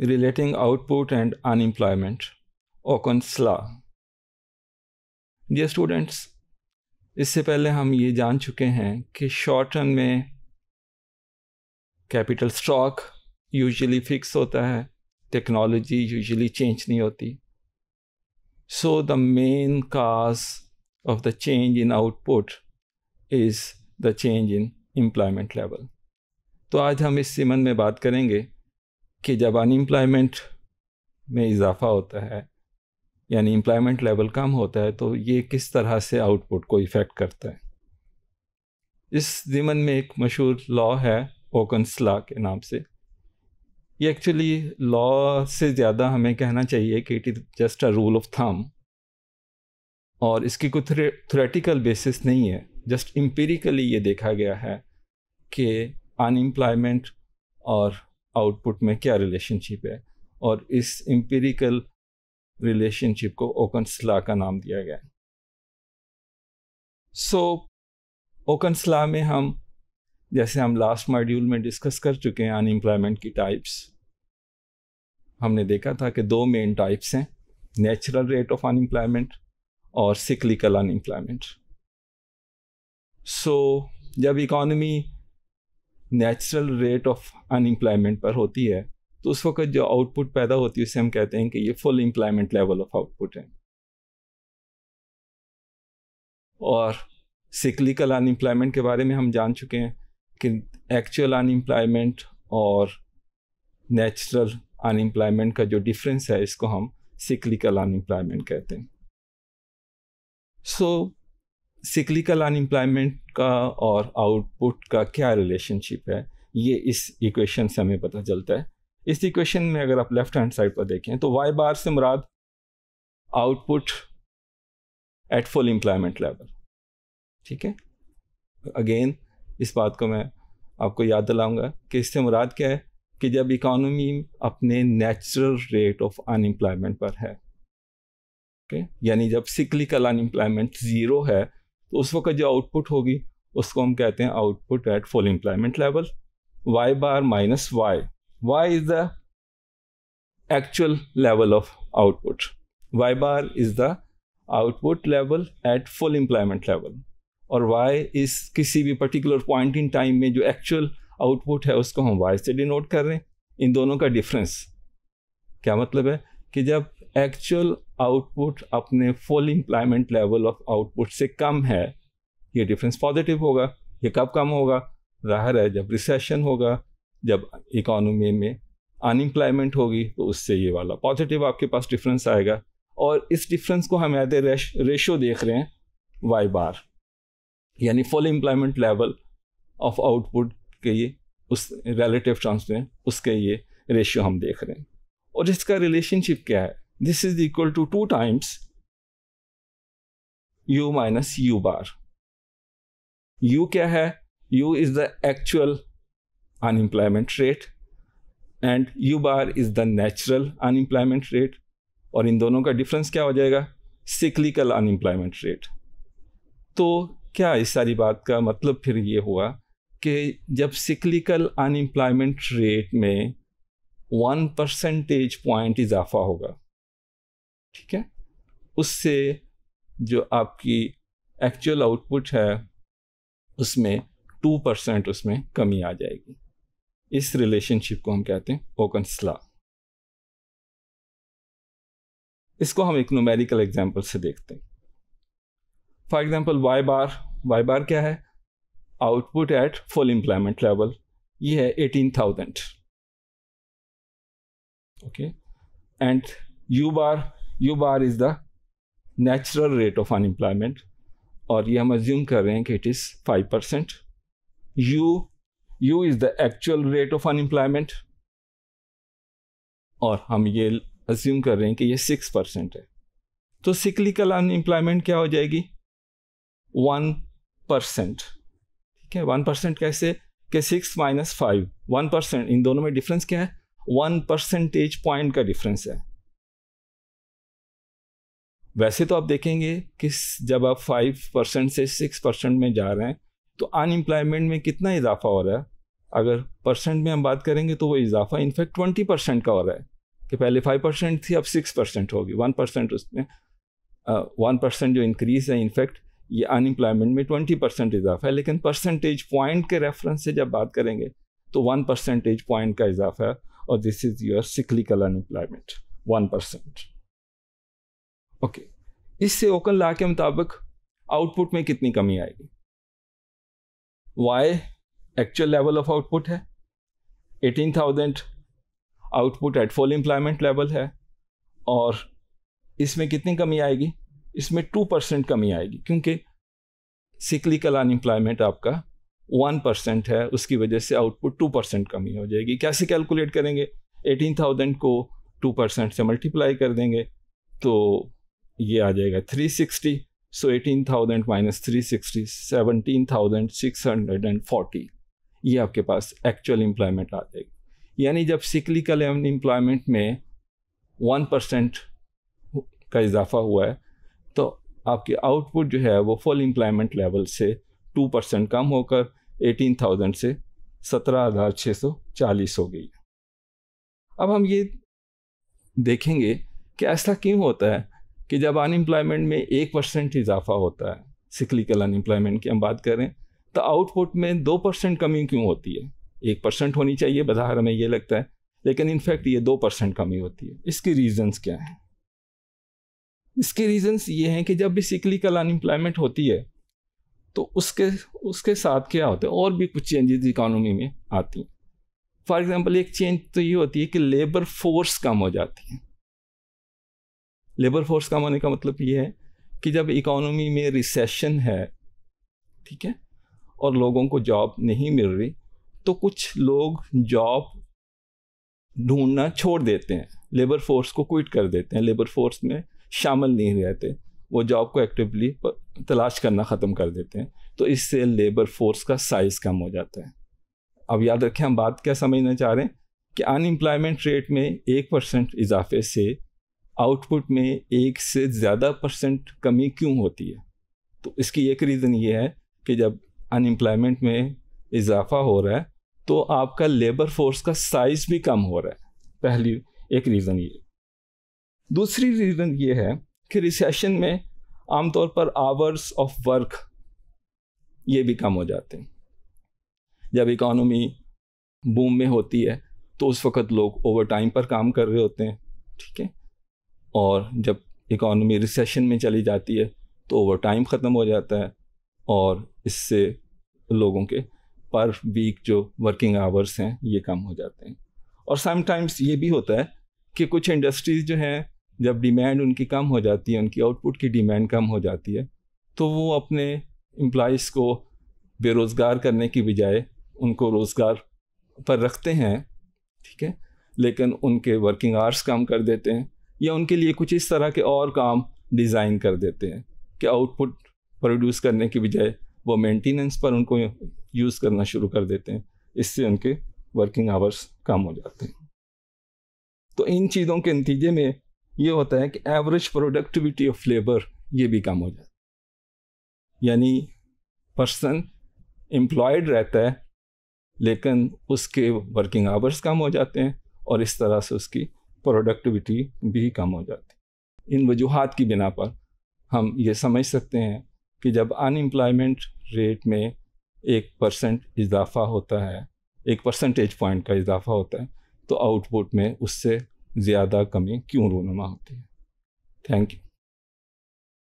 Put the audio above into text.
relating output and unemployment, Okun's law dear students इससे पहले हम ये जान चुके हैं कि शॉर्ट रन में कैपिटल स्टॉक यूजुअली फिक्स होता है टेक्नोलॉजी यूजुअली चेंज नहीं होती so the main cause of the change in output is the change in employment level तो आज हम इस सिमन में बात करेंगे कि जब अनएम्प्लॉयमेंट में इजाफा होता है यानी एम्प्लॉयमेंट लेवल कम होता है तो ये किस तरह से आउटपुट को इफ़ेक्ट करता है इस ज़िमन में एक मशहूर लॉ है ओकन लॉ के नाम से ये एक्चुअली लॉ से ज़्यादा हमें कहना चाहिए कि it is just a rule of thumb और इसकी कोई थ्रे, थ्रेटिकल बेसिस नहीं है जस्ट एम्पेरिकली ये देखा गया है कि अनएम्प्लॉयमेंट और आउटपुट में क्या रिलेशनशिप है और इस एम्पेरिकल रिलेशनशिप को ओकन सलाह का नाम दिया गया है सो ओकन सलाह में हम जैसे हम लास्ट मॉड्यूल में डिस्कस कर चुके हैं अनएम्प्लॉयमेंट की टाइप्स हमने देखा था कि दो मेन टाइप्स हैं नेचुरल रेट ऑफ अनएम्प्लॉयमेंट और सिक्लिकल अनएम्प्लॉयमेंट सो जब economy natural rate of unemployment पर होती है तो उस वक्त जो आउटपुट पैदा होती है उसे हम कहते हैं कि ये full employment level of output है और सिकलिकल अनएम्प्लॉयमेंट के बारे में हम जान चुके हैं कि एक्चुअल अनएम्प्लॉयमेंट और नेचुरल अनएम्प्लॉयमेंट का जो डिफरेंस है इसको हम सिकलिकल अनएम्प्लॉयमेंट कहते हैं सो so, सिक्लिकल अनएम्प्लॉयमेंट का और आउटपुट का क्या रिलेशनशिप है ये इस इक्वेशन से हमें पता चलता है इस इक्वेशन में अगर आप लेफ्ट हैंड साइड पर देखें तो वाई बार से मुराद output at full employment level ठीक है अगेन इस बात को मैं आपको याद दिलाऊंगा कि इससे मुराद क्या है कि जब इकोनॉमी अपने नेचुरल रेट ऑफ अनएम्प्लॉयमेंट पर है ओके okay? यानी जब सिक्लिकल अनएम्प्लॉयमेंट ज़ीरो है तो उस वक्त जो आउटपुट होगी उसको हम कहते हैं output at full employment level y bar minus Y Y is the actual level of output Y bar is the output level at full employment level और y इस किसी भी पर्टिकुलर पॉइंट इन टाइम में जो actual output है उसको हम y से डिनोट कर रहे हैं इन दोनों का डिफरेंस क्या मतलब है कि जब एक्चुअल आउटपुट अपने full employment level of output से कम है ये डिफरेंस पॉजिटिव होगा ये कब कम होगा जाहिर है जब रिसेशन होगा जब इकोनॉमी में अनएम्प्लॉयमेंट होगी तो उससे ये वाला पॉजिटिव आपके पास डिफरेंस आएगा और इस डिफरेंस को हम एज ए रेशो देख रहे हैं वाई बार यानी full employment level of output के ये उस रिलेटिव ट्रांसफर उसके ये रेशियो हम देख रहे हैं और इसका रिलेशनशिप क्या है this is equal to 2 times u minus u bar. u kya hai u is the actual unemployment rate and u bar is the natural unemployment rate और इन दोनों का डिफरेंस क्या हो जाएगा सिक्लिकल अनएम्प्लॉयमेंट रेट तो क्या इस सारी बात का मतलब फिर ये हुआ कि जब सिक्लिकल अनएम्प्लॉयमेंट रेट में वन परसेंटेज पॉइंट इजाफा होगा ठीक है उससे जो आपकी एक्चुअल आउटपुट है उसमें टू परसेंट उसमें कमी आ जाएगी इस रिलेशनशिप को हम कहते हैं ओकन स्ला इसको हम एक नोमेरिकल एग्जाम्पल से देखते हैं for example Y bar Y bar क्या है output at full employment level ये है eighteen thousand okay and U bar U bar is the natural rate of unemployment और ये हम एज्यूम कर रहे हैं कि it is five percent U U is the actual rate of unemployment और हम ये एज्यूम कर रहे हैं कि ये सिक्स परसेंट है तो सिकलिकल अनएम्प्लॉयमेंट क्या हो जाएगी वन परसेंट ठीक है वन परसेंट कैसे कि six minus five one percent इन दोनों में डिफरेंस क्या है वन परसेंटेज पॉइंट का डिफरेंस है वैसे तो आप देखेंगे कि जब आप फाइव परसेंट से सिक्स परसेंट में जा रहे हैं तो अनएम्प्लॉयमेंट में कितना इजाफा हो रहा है अगर परसेंट में हम बात करेंगे तो वो इजाफा इनफैक्ट ट्वेंटी परसेंट का हो रहा है कि पहले फाइव परसेंट थी अब सिक्स परसेंट होगी वन परसेंट उसमें वन परसेंट जो इंक्रीज़ है इनफैक्ट ये अनएम्प्लॉयमेंट में ट्वेंटी परसेंट इजाफा है लेकिन परसेंटेज पॉइंट के रेफरेंस से जब बात करेंगे तो वन परसेंटेज पॉइंट का इजाफा है और this is your cyclical unemployment one percent okay इससे ओकन ला के मुताबिक आउटपुट में कितनी कमी आएगी Y actual level of output है 18,000 output at full employment level है और इसमें कितनी कमी आएगी इसमें टू परसेंट कमी आएगी क्योंकि सिकलिकल अनएम्प्लॉयमेंट आपका वन परसेंट है उसकी वजह से आउटपुट टू परसेंट कमी हो जाएगी कैसे कैलकुलेट करेंगे एटीन थाउजेंड को टू परसेंट से मल्टीप्लाई कर देंगे तो ये आ जाएगा three sixty so eighteen thousand minus three sixty seventeen thousand six hundred and forty ये आपके पास एक्चुअल एम्प्लॉयमेंट आ जाएगी यानी जब सिकलिकल एम्प्लॉयमेंट में वन परसेंट का इजाफा हुआ है तो आपकी आउटपुट जो है वो फुल एम्प्लॉयमेंट लेवल से टू परसेंट कम होकर एटीन थाउजेंड से सत्रह हज़ार छः सौ चालीस हो गई अब हम ये देखेंगे कि ऐसा क्यों होता है कि जब अनएम्प्लॉयमेंट में एक परसेंट इजाफा होता है सिकलिकल अनएम्प्लॉयमेंट की हम बात करें तो आउटपुट में दो परसेंट कमी क्यों होती है एक परसेंट होनी चाहिए बाजार में ये लगता है लेकिन इनफैक्ट ये दो परसेंट कमी होती है इसके रीजंस क्या हैं इसके रीजंस ये हैं कि जब भी सिकलिकल अनएम्प्लॉयमेंट होती है तो उसके उसके साथ क्या होता है और भी कुछ चेंजेस इकानमी में आती हैं फॉर एग्ज़ाम्पल एक चेंज तो ये होती है कि लेबर फोर्स कम हो जाती है लेबर फोर्स कम होने का मतलब ये है कि जब इकोनॉमी में रिसेशन है ठीक है और लोगों को जॉब नहीं मिल रही तो कुछ लोग जॉब ढूंढना छोड़ देते हैं लेबर फोर्स को क्विट कर देते हैं लेबर फोर्स में शामिल नहीं रहते वो जॉब को एक्टिवली तलाश करना ख़त्म कर देते हैं तो इससे लेबर फोर्स का साइज़ कम हो जाता है अब याद रखें हम बात क्या समझना चाह रहे हैं कि अनएम्प्लॉयमेंट रेट में एक परसेंट इजाफे से आउटपुट में एक से ज़्यादा परसेंट कमी क्यों होती है तो इसकी एक रीज़न ये है कि जब अनएम्प्लॉयमेंट में इजाफा हो रहा है तो आपका लेबर फोर्स का साइज़ भी कम हो रहा है पहली एक रीज़न ये दूसरी रीज़न ये है कि रिसेशन में आमतौर पर आवर्स ऑफ वर्क ये भी कम हो जाते हैं जब इकॉनमी बूम में होती है तो उस वक़्त लोग ओवर टाइम पर काम कर रहे होते हैं ठीक है और जब इकॉनमी रिसेशन में चली जाती है तो ओवर टाइम ख़त्म हो जाता है और इससे लोगों के पर वीक जो वर्किंग आवर्स हैं ये कम हो जाते हैं और समटाइम्स ये भी होता है कि कुछ इंडस्ट्रीज़ जो हैं जब डिमांड उनकी कम हो जाती है उनकी आउटपुट की डिमांड कम हो जाती है तो वो अपने एम्प्लॉज़ को बेरोज़गार करने की बजाय उनको रोज़गार पर रखते हैं ठीक है लेकिन उनके वर्किंग आवर्स कम कर देते हैं या उनके लिए कुछ इस तरह के और काम डिज़ाइन कर देते हैं कि आउटपुट प्रोड्यूस करने की बजाय वो मेंटेनेंस पर उनको यूज़ करना शुरू कर देते हैं इससे उनके वर्किंग आवर्स कम हो जाते हैं तो इन चीज़ों के नतीजे में ये होता है कि एवरेज प्रोडक्टिविटी ऑफ लेबर ये भी कम हो जाता है यानी पर्सन एम्प्लॉयड रहता है लेकिन उसके वर्किंग आवर्स कम हो जाते हैं और इस तरह से उसकी प्रोडक्टिविटी भी कम हो जाती इन वजूहत की बिना पर हम ये समझ सकते हैं कि जब अनएम्प्लॉयमेंट रेट में एक परसेंट इजाफा होता है एक परसेंटेज पॉइंट का इजाफा होता है तो आउटपुट में उससे ज़्यादा कमी क्यों रोनमा होती है थैंक यू